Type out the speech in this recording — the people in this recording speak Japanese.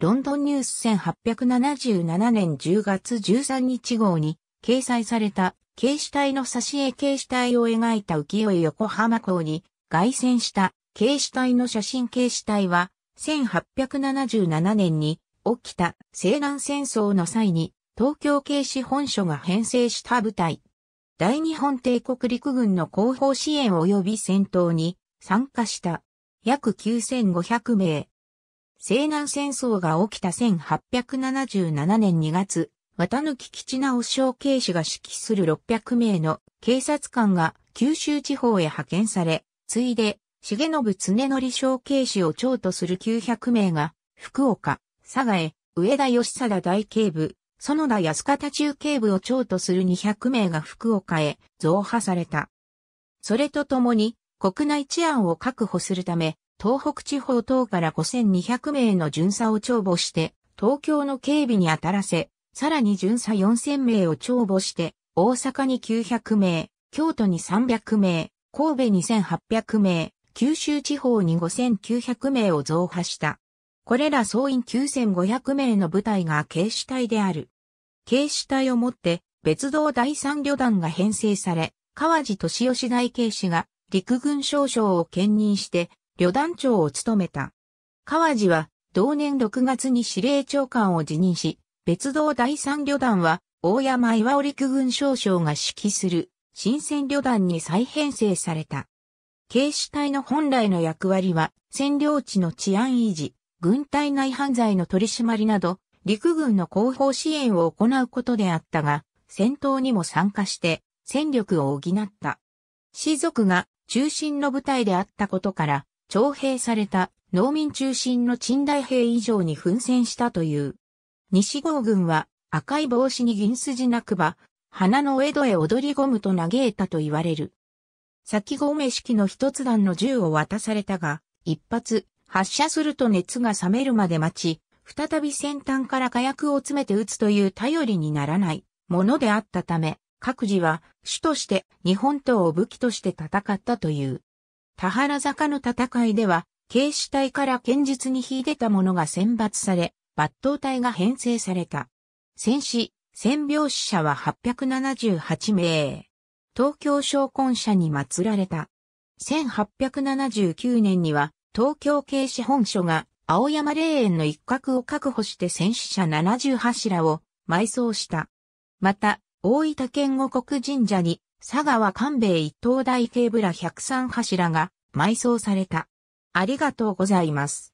ロンドンニュース1877年10月13日号に掲載された警視隊の挿絵警視隊を描いた浮世絵横浜港に凱旋した警視隊の写真警視隊は1877年に起きた西南戦争の際に東京警視本署が編成した部隊。大日本帝国陸軍の後方支援及び戦闘に参加した約9500名。西南戦争が起きた1877年2月、綿貫吉直将警視が指揮する600名の警察官が九州地方へ派遣され、ついで、重信常則将警視を長とする900名が、福岡、佐賀へ、上田義貞大警部、園田安方中警部を長とする200名が福岡へ増派された。それとともに、国内治安を確保するため、東北地方等から5200名の巡査を帳簿して、東京の警備に当たらせ、さらに巡査4000名を帳簿して、大阪に900名、京都に300名、神戸に1800名、九州地方に5900名を増派した。これら総員9500名の部隊が警視隊である。警視隊をもって別動第三旅団が編成され、川地敏吉大警視が陸軍少将を兼任して旅団長を務めた。川路は同年6月に司令長官を辞任し、別動第三旅団は大山岩尾陸軍少将が指揮する新戦旅団に再編成された。警視隊の本来の役割は占領地の治安維持、軍隊内犯罪の取り締まりなど、陸軍の後方支援を行うことであったが、戦闘にも参加して戦力を補った。士族が中心の部隊であったことから、徴兵された農民中心の陳代兵以上に奮戦したという。西郷軍は赤い帽子に銀筋なくば、花の江戸へ踊り込むと嘆いたと言われる。先込式の一つ弾の銃を渡されたが、一発、発射すると熱が冷めるまで待ち、再び先端から火薬を詰めて撃つという頼りにならないものであったため、各自は主として日本刀を武器として戦ったという。田原坂の戦いでは、警視隊から堅実に秀でた者が選抜され、抜刀隊が編成された。戦死、戦病死者は878名。東京商魂社に祀られた。1879年には、東京警視本所が青山霊園の一角を確保して戦死者70柱を埋葬した。また、大分県五国神社に佐川官兵衛一等大警村ら103柱が埋葬された。ありがとうございます。